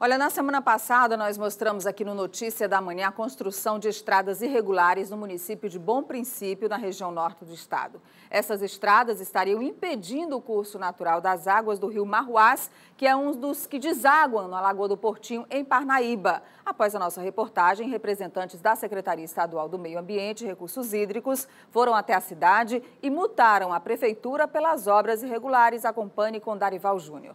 Olha, na semana passada nós mostramos aqui no Notícia da Manhã a construção de estradas irregulares no município de Bom Princípio, na região norte do estado. Essas estradas estariam impedindo o curso natural das águas do rio Marruás, que é um dos que desaguam na Lagoa do Portinho, em Parnaíba. Após a nossa reportagem, representantes da Secretaria Estadual do Meio Ambiente e Recursos Hídricos foram até a cidade e multaram a prefeitura pelas obras irregulares. Acompanhe com Darival Júnior.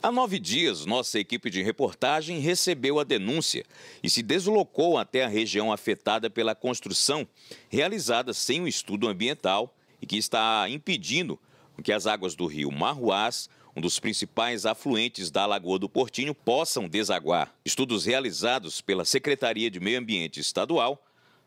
Há nove dias, nossa equipe de reportagem recebeu a denúncia e se deslocou até a região afetada pela construção realizada sem um estudo ambiental e que está impedindo que as águas do rio Marruás, um dos principais afluentes da Lagoa do Portinho, possam desaguar. Estudos realizados pela Secretaria de Meio Ambiente Estadual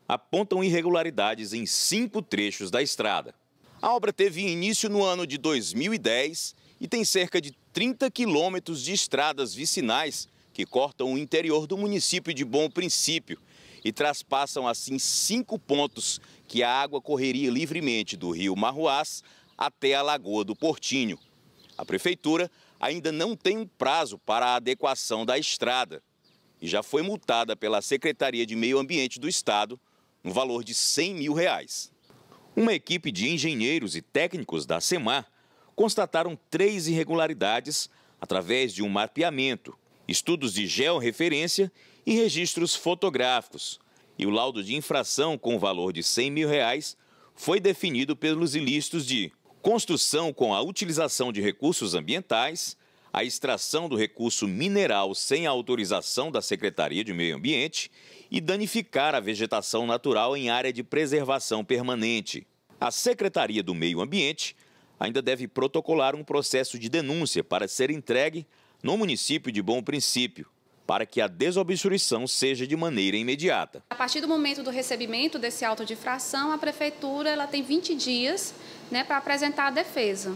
apontam irregularidades em cinco trechos da estrada. A obra teve início no ano de 2010 e tem cerca de 30 quilômetros de estradas vicinais que cortam o interior do município de Bom Princípio e traspassam assim cinco pontos que a água correria livremente do rio Marruás até a Lagoa do Portinho. A prefeitura ainda não tem um prazo para a adequação da estrada e já foi multada pela Secretaria de Meio Ambiente do Estado no valor de 100 mil reais. Uma equipe de engenheiros e técnicos da SEMAR constataram três irregularidades através de um mapeamento, estudos de georreferência e registros fotográficos. E o laudo de infração com o valor de 100 mil reais foi definido pelos ilícitos de construção com a utilização de recursos ambientais, a extração do recurso mineral sem a autorização da Secretaria de Meio Ambiente e danificar a vegetação natural em área de preservação permanente. A Secretaria do Meio Ambiente ainda deve protocolar um processo de denúncia para ser entregue no município de Bom Princípio, para que a desobstruição seja de maneira imediata. A partir do momento do recebimento desse auto de infração, a prefeitura ela tem 20 dias né, para apresentar a defesa.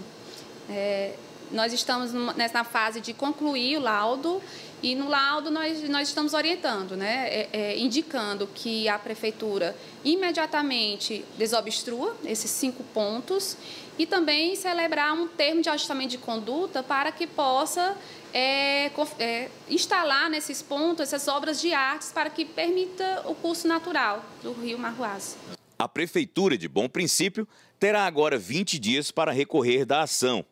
É, nós estamos nessa fase de concluir o laudo e no laudo nós, nós estamos orientando, né? É, é, indicando que a prefeitura imediatamente desobstrua esses cinco pontos e também celebrar um termo de ajustamento de conduta para que possa é, é instalar nesses pontos essas obras de artes para que permita o curso natural do rio Marruás. A prefeitura de Bom Princípio terá agora 20 dias para recorrer da ação.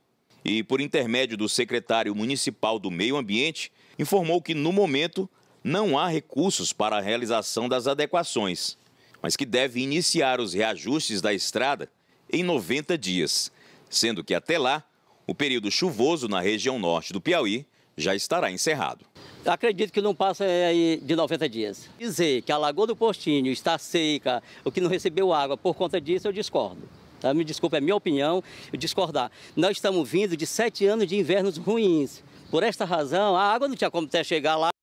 E por intermédio do secretário municipal do Meio Ambiente, informou que, no momento, não há recursos para a realização das adequações, mas que deve iniciar os reajustes da estrada em 90 dias, sendo que até lá o período chuvoso na região norte do Piauí já estará encerrado. Acredito que não passa eh, de 90 dias. Dizer que a Lagoa do Postinho está seca, o que não recebeu água por conta disso, eu discordo. Tá? Me desculpe, é minha opinião eu discordar. Nós estamos vindo de sete anos de invernos ruins. Por esta razão, a água não tinha como até chegar lá.